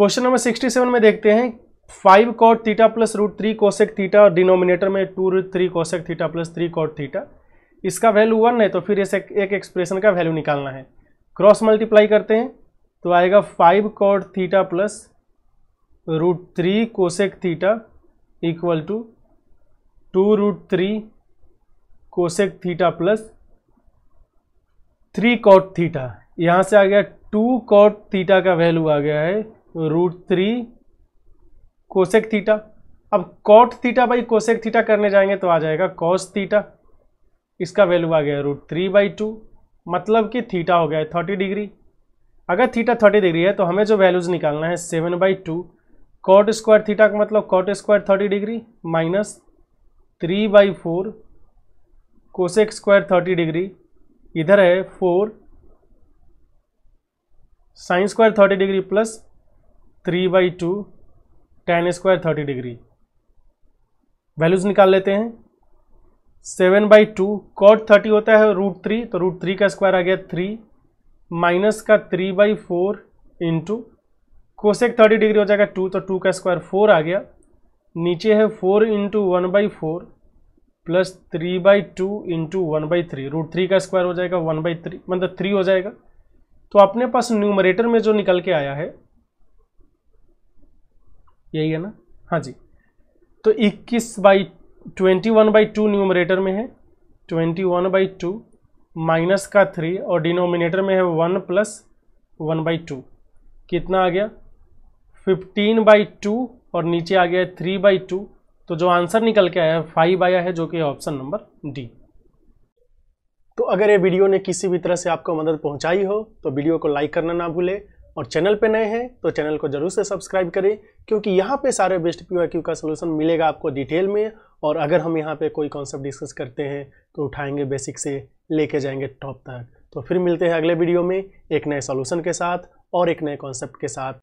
question number sixty seven में देखते हैं five cot theta plus root three cosec theta और डिनोमिनेटर में two root three cosec theta plus three cot theta इसका value one है तो फिर इस एक, एक्सप्रेशन का वैल्यू निकालना है क्रॉस मल्टीप्लाई करते हैं तो आएगा five cot theta plus root three cosec theta equal to two root three cosec theta plus three cot theta यहाँ से आ गया टू कॉट थीटा का वैल्यू आ गया है रूट थ्री कोसेक थीटा अब cot theta by cosec theta करने जाएंगे तो आ जाएगा कॉस थीटा इसका वैल्यू आ गया रूट थ्री बाई टू मतलब कि थीटा हो गया है थर्टी डिग्री अगर थीटा थर्टी डिग्री है तो हमें जो वैल्यूज निकालना है seven by two cot square theta का मतलब cot square thirty degree minus three by four cosec square thirty degree इधर है four sine square thirty degree plus three by two tan square thirty degree values निकाल लेते हैं seven by two cot thirty होता है root three तो root three का square आ गया थ्री माइनस का three by four into cosec thirty degree हो जाएगा टू तो टू का स्क्वायर फोर आ गया नीचे है four into one by four plus three by two into one by three root three का स्क्वायर हो जाएगा वन बाई थ्री मतलब थ्री हो जाएगा तो अपने पास न्यूमरेटर में जो निकल के आया है यही है ना हाँ जी तो 21 by twenty one by two numerator में है twenty one by two minus का थ्री और डिनोमिनेटर में है one plus one by two कितना आ गया फिफ्टीन बाई टू और नीचे आ गया है थ्री बाई टू तो जो आंसर निकल के आया है फाइव आया है जो कि ऑप्शन नंबर डी तो अगर ये वीडियो ने किसी भी तरह से आपको मदद पहुंचाई हो तो वीडियो को लाइक करना ना भूले और चैनल पे नए हैं तो चैनल को जरूर से सब्सक्राइब करें क्योंकि यहाँ पे सारे बेस्ट पी क्यू का सलूशन मिलेगा आपको डिटेल में और अगर हम यहाँ पे कोई कॉन्सेप्ट डिस्कस करते हैं तो उठाएंगे बेसिक से लेके जाएंगे टॉप तक तो फिर मिलते हैं अगले वीडियो में एक नए सोल्यूशन के साथ और एक नए कॉन्सेप्ट के साथ